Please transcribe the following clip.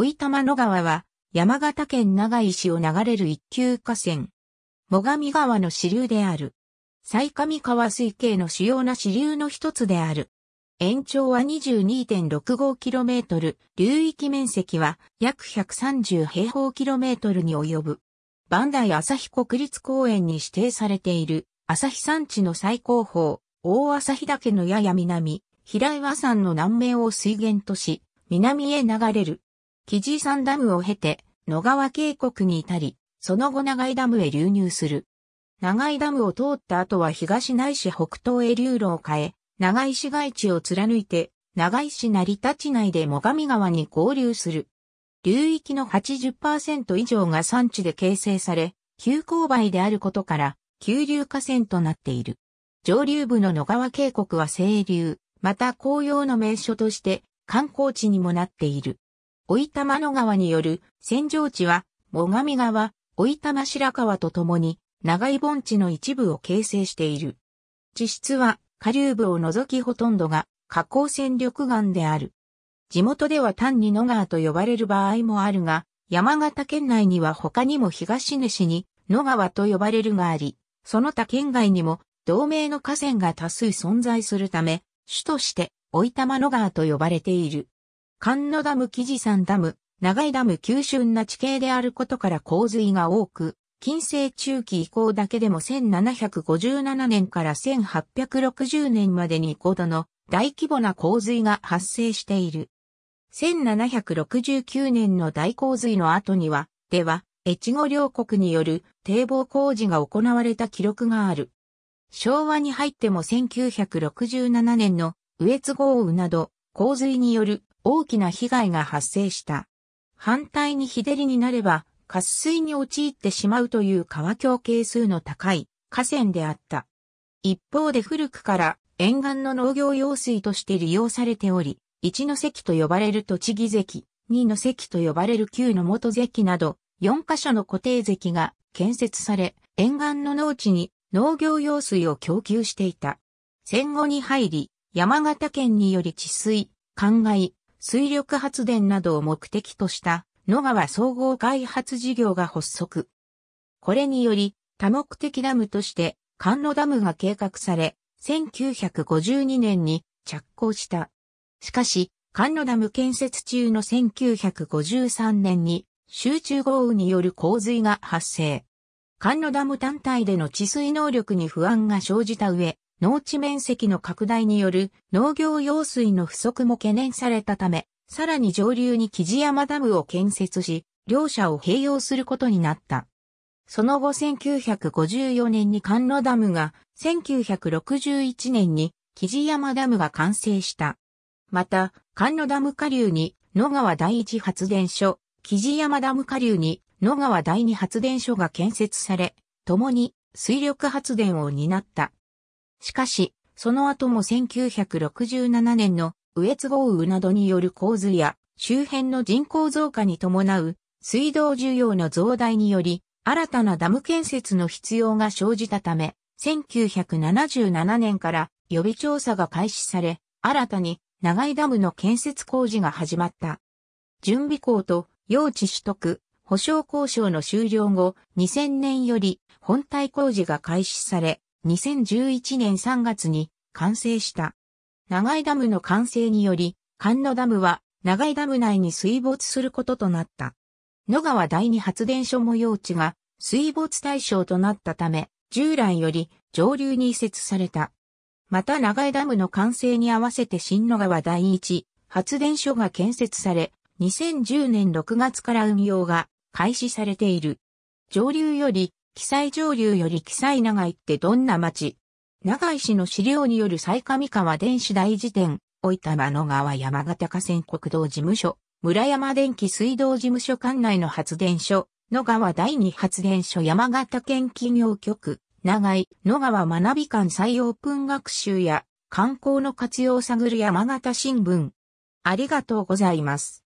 おいたま野川は、山形県長井市を流れる一級河川。最上川の支流である。最上川水系の主要な支流の一つである。延長は 22.65km、流域面積は約130平方キロメートルに及ぶ。磐梯旭国立公園に指定されている、旭山地の最高峰、大旭岳のやや南、平岩山の南面を水源とし、南へ流れる。木地山ダムを経て、野川渓谷に至り、その後長井ダムへ流入する。長井ダムを通った後は東内市北東へ流路を変え、長井市街地を貫いて、長井市成田地内で最上川に合流する。流域の80%以上が山地で形成され、急勾配であることから、急流河川となっている。上流部の野川渓谷は清流、また紅葉の名所として観光地にもなっている。おいたま野川による扇状地は、最上川、おいたま白川とともに、長い盆地の一部を形成している。地質は、下流部を除きほとんどが、河口戦力岩である。地元では単に野川と呼ばれる場合もあるが、山形県内には他にも東根市に野川と呼ばれるがあり、その他県外にも同名の河川が多数存在するため、主として、おいたま野川と呼ばれている。関野ダム木地山ダム、長井ダム急峻な地形であることから洪水が多く、近世中期以降だけでも1757年から1860年までに5度の大規模な洪水が発生している。1769年の大洪水の後には、では、越後両国による堤防工事が行われた記録がある。昭和に入っても1967年の上津豪雨など洪水による大きな被害が発生した。反対に日照りになれば、渇水に陥ってしまうという川境係数の高い河川であった。一方で古くから沿岸の農業用水として利用されており、一の関と呼ばれる栃木関、二の関と呼ばれる旧の元関など、四カ所の固定関が建設され、沿岸の農地に農業用水を供給していた。戦後に入り、山形県により治水、灌漑、水力発電などを目的とした野川総合開発事業が発足。これにより多目的ダムとして関野ダムが計画され、1952年に着工した。しかし、関野ダム建設中の1953年に集中豪雨による洪水が発生。関野ダム単体での治水能力に不安が生じた上、農地面積の拡大による農業用水の不足も懸念されたため、さらに上流に木地山ダムを建設し、両者を併用することになった。その後1954年に関野ダムが、1961年に木地山ダムが完成した。また、関野ダム下流に野川第一発電所、木地山ダム下流に野川第二発電所が建設され、共に水力発電を担った。しかし、その後も1967年の羽越豪雨などによる洪水や周辺の人口増加に伴う水道需要の増大により新たなダム建設の必要が生じたため、1977年から予備調査が開始され、新たに長井ダムの建設工事が始まった。準備校と用地取得、保証交渉の終了後、2000年より本体工事が開始され、2011年3月に完成した。長井ダムの完成により、関野ダムは長井ダム内に水没することとなった。野川第二発電所模様地が水没対象となったため、従来より上流に移設された。また長江ダムの完成に合わせて新野川第一発電所が建設され、2010年6月から運用が開始されている。上流より記載上流より記載長いってどんな町長井市の資料による最上川電子大辞典、大玉、野川山形河川国道事務所、村山電気水道事務所管内の発電所、野川第二発電所山形県企業局、長井、野川学び館再オープン学習や、観光の活用を探る山形新聞。ありがとうございます。